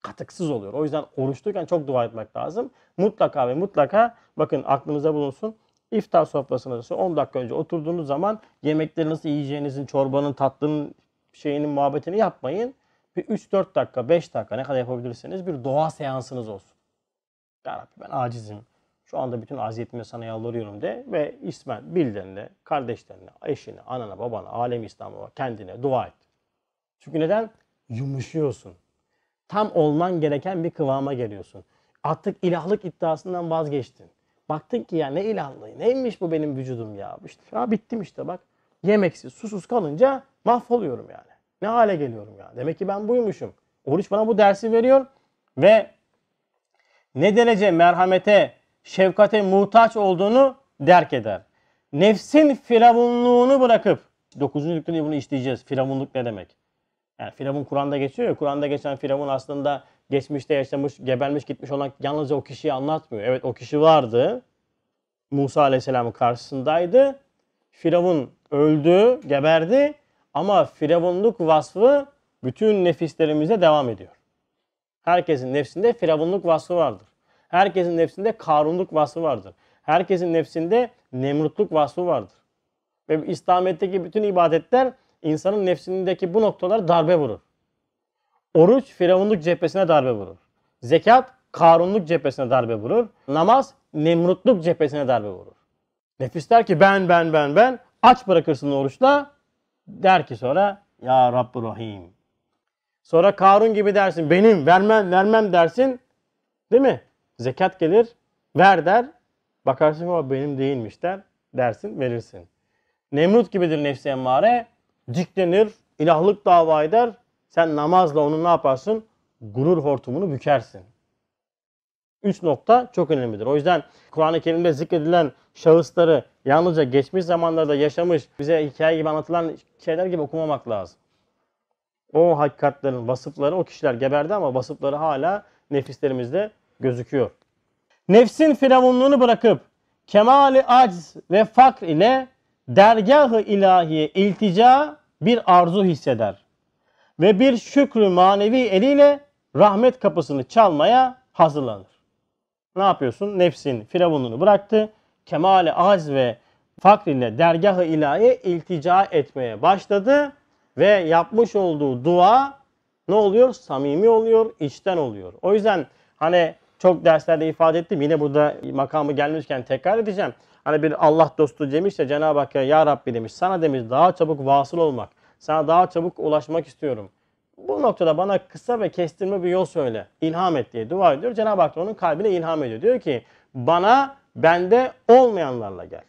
Katıksız oluyor. O yüzden oruçluyken çok dua etmek lazım. Mutlaka ve mutlaka bakın aklınıza bulunsun. İftar sofrasında 10 dakika önce oturduğunuz zaman yemekleri nasıl yiyeceğinizin, çorbanın, tatlının şeyinin muhabbetini yapmayın bir 3-4 dakika, 5 dakika ne kadar yapabilirseniz bir doğa seansınız olsun. Ya Rabbi ben acizim. Şu anda bütün aziyetimi sana yalvarıyorum de ve ismen bildiklerine, kardeşlerine, eşine, anana, babana, alem İslam'a, kendine dua et. Çünkü neden? Yumuşuyorsun. Tam olman gereken bir kıvama geliyorsun. Artık ilahlık iddiasından vazgeçtin. Baktın ki ya ne ilahlığı, neymiş bu benim vücudum ya. İşte, ya bittim işte bak. Yemeksiz, susuz kalınca mahvoluyorum yani. Ne hale geliyorum ya? Demek ki ben buymuşum. Oruç bana bu dersi veriyor ve ne derece merhamete, şefkate muhtaç olduğunu derk eder. Nefsin firavunluğunu bırakıp 9. nükleyi bunu işleyeceğiz. Firavunluk ne demek? Yani Firavun Kur'an'da geçiyor ya. Kur'an'da geçen Firavun aslında geçmişte yaşamış, gebelmiş gitmiş olan yalnızca o kişiyi anlatmıyor. Evet o kişi vardı. Musa Aleyhisselam'ın karşısındaydı. Firavun öldü, geberdi. Ama firavunluk vasfı bütün nefislerimize devam ediyor. Herkesin nefsinde firavunluk vasfı vardır. Herkesin nefsinde karunluk vasfı vardır. Herkesin nefsinde nemrutluk vasfı vardır. Ve İslamiyet'teki bütün ibadetler insanın nefsindeki bu noktalara darbe vurur. Oruç firavunluk cephesine darbe vurur. Zekat karunluk cephesine darbe vurur. Namaz nemrutluk cephesine darbe vurur. Nefis der ki ben ben ben ben aç bırakırsın oruçla Der ki sonra ya Rabbur Rahim. Sonra Karun gibi dersin benim vermem vermem dersin. Değil mi? Zekat gelir ver der. Bakarsın o benim değilmiş der. Dersin verirsin. Nemrut gibidir nefsi emmare. Diklenir, ilahlık dava eder. Sen namazla onu ne yaparsın? Gurur hortumunu bükersin. Üç nokta çok önemlidir. O yüzden Kur'an-ı Kerim'de zikredilen şahısları yalnızca geçmiş zamanlarda yaşamış, bize hikaye gibi anlatılan şeyler gibi okumamak lazım. O hakikatlerin vasıfları, o kişiler geberdi ama vasıfları hala nefislerimizde gözüküyor. Nefsin firavunluğunu bırakıp kemali acz ve fakr ile dergah-ı ilahiye iltica bir arzu hisseder. Ve bir şükrü manevi eliyle rahmet kapısını çalmaya hazırlanır ne yapıyorsun? Nefsin firavununu bıraktı. Kemale az ve fakriyle dergahı ı ilahi iltica etmeye başladı. Ve yapmış olduğu dua ne oluyor? Samimi oluyor, içten oluyor. O yüzden hani çok derslerde ifade ettim. Yine burada makamı gelmişken tekrar edeceğim. Hani bir Allah dostu demiş de Cenab-ı Hakk'a Ya Rabbi demiş. Sana demiş daha çabuk vasıl olmak. Sana daha çabuk ulaşmak istiyorum bu noktada bana kısa ve kestirme bir yol söyle. İlham et diye dua ediyor. Cenab-ı Hak da onun kalbine ilham ediyor. Diyor ki bana bende olmayanlarla gel.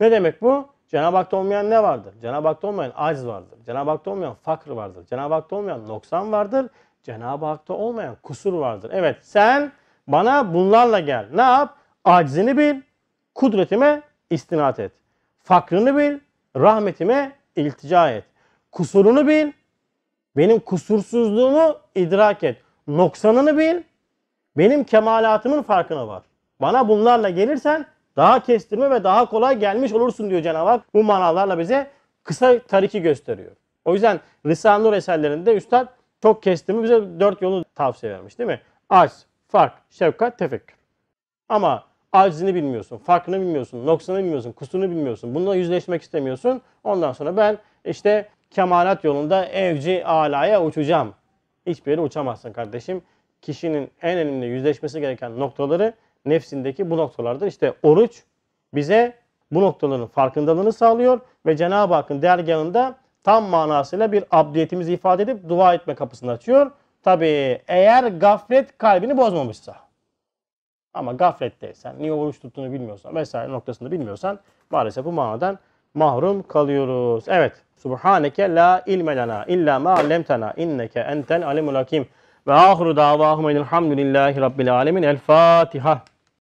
Ne demek bu? Cenab-ı Hak'ta olmayan ne vardır? Cenab-ı Hak'ta olmayan aciz vardır. Cenab-ı Hak'ta olmayan fakr vardır. Cenab-ı Hak'ta olmayan noksan vardır. Cenab-ı Hak'ta olmayan kusur vardır. Evet sen bana bunlarla gel. Ne yap? Acizini bil, kudretime istinat et. Fakrını bil, rahmetime iltica et. Kusurunu bil, benim kusursuzluğumu idrak et. Noksanını bil. Benim kemalatımın farkına var. Bana bunlarla gelirsen daha kestirme ve daha kolay gelmiş olursun diyor Cenab-ı Hak. Bu manalarla bize kısa tariki gösteriyor. O yüzden Risale-i Nur eserlerinde Üstad çok kestirme bize dört yolu tavsiye vermiş değil mi? Acz, fark, şefkat, tefekkür. Ama aczini bilmiyorsun, farkını bilmiyorsun, noksanı bilmiyorsun, kusurunu bilmiyorsun. Bununla yüzleşmek istemiyorsun. Ondan sonra ben işte kemalat yolunda evci alaya uçacağım. Hiçbir yere uçamazsın kardeşim. Kişinin en önemli yüzleşmesi gereken noktaları nefsindeki bu noktalardır. İşte oruç bize bu noktaların farkındalığını sağlıyor ve Cenab-ı Hakk'ın dergahında tam manasıyla bir abdiyetimizi ifade edip dua etme kapısını açıyor. Tabi eğer gaflet kalbini bozmamışsa. Ama gafletteysen, niye oruç tuttuğunu bilmiyorsan vesaire noktasında bilmiyorsan maalesef bu manadan mahrum kalıyoruz. Evet. Subhaneke la ilme lana illa ma allemtena inneke enten alimul hakim. Ve ahiru davahum elhamdülillahi rabbil alemin. El Fatiha.